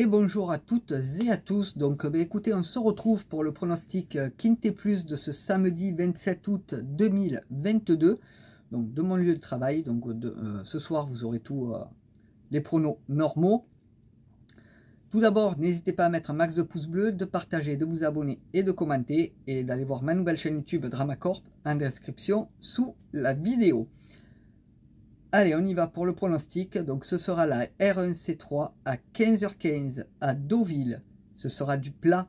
Et bonjour à toutes et à tous. Donc ben, écoutez, on se retrouve pour le pronostic Quinte Plus de ce samedi 27 août 2022. Donc de mon lieu de travail. Donc euh, ce soir, vous aurez tous euh, les pronos normaux. Tout d'abord, n'hésitez pas à mettre un max de pouces bleus, de partager, de vous abonner et de commenter. Et d'aller voir ma nouvelle chaîne YouTube Dramacorp en description sous la vidéo. Allez, on y va pour le pronostic. Donc ce sera la R1C3 à 15h15 à Deauville. Ce sera du plat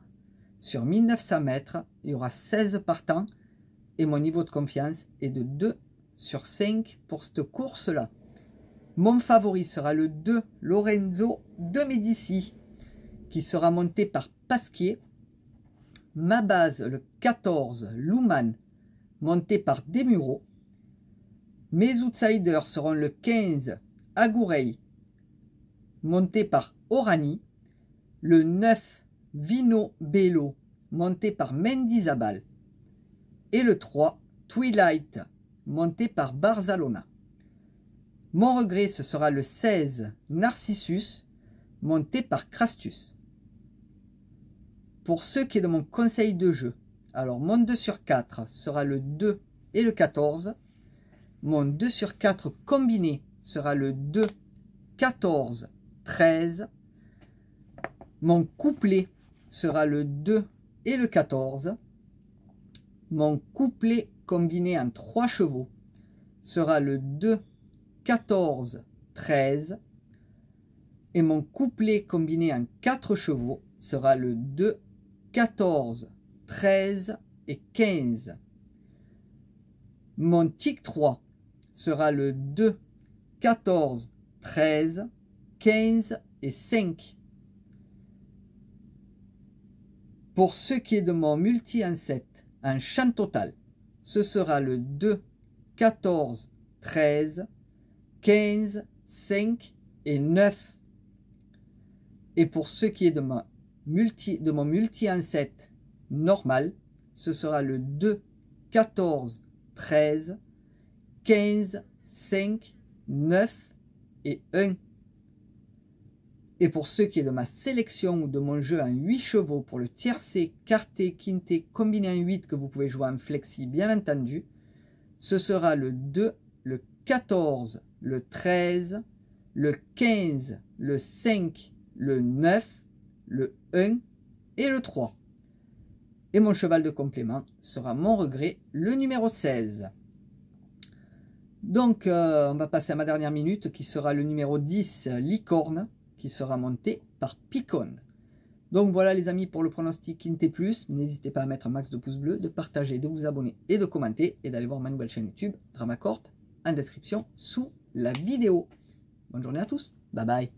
sur 1900 mètres. Il y aura 16 partants et mon niveau de confiance est de 2 sur 5 pour cette course-là. Mon favori sera le 2 Lorenzo de Medici qui sera monté par Pasquier. Ma base, le 14 Luman, monté par Desmureaux. Mes outsiders seront le 15 Agourey, monté par Orani, le 9 Vino Bello, monté par Mendizabal, et le 3 Twilight, monté par Barzalona. Mon regret, ce sera le 16 Narcissus, monté par Crastus. Pour ceux qui est de mon conseil de jeu, alors mon 2 sur 4 sera le 2 et le 14, mon 2 sur 4 combiné sera le 2, 14, 13. Mon couplet sera le 2 et le 14. Mon couplet combiné en 3 chevaux sera le 2, 14, 13. Et mon couplet combiné en 4 chevaux sera le 2, 14, 13 et 15. Mon tic 3 sera le 2, 14, 13, 15 et 5. Pour ce qui est de mon multi en 7, en champ total, ce sera le 2, 14, 13, 15, 5 et 9. Et pour ce qui est de, de mon multi en normal, ce sera le 2, 14, 13, 15, 5, 9 et 1. Et pour ceux qui est de ma sélection ou de mon jeu en 8 chevaux pour le tiercé, quarté, quinté, combiné en 8 que vous pouvez jouer en flexi bien entendu, ce sera le 2, le 14, le 13, le 15, le 5, le 9, le 1 et le 3. Et mon cheval de complément sera mon regret, le numéro 16. Donc, euh, on va passer à ma dernière minute, qui sera le numéro 10, Licorne, qui sera monté par Picon. Donc voilà les amis pour le pronostic NT+, N'hésitez pas à mettre un max de pouces bleus, de partager, de vous abonner et de commenter. Et d'aller voir ma nouvelle chaîne YouTube, Dramacorp, en description sous la vidéo. Bonne journée à tous. Bye bye.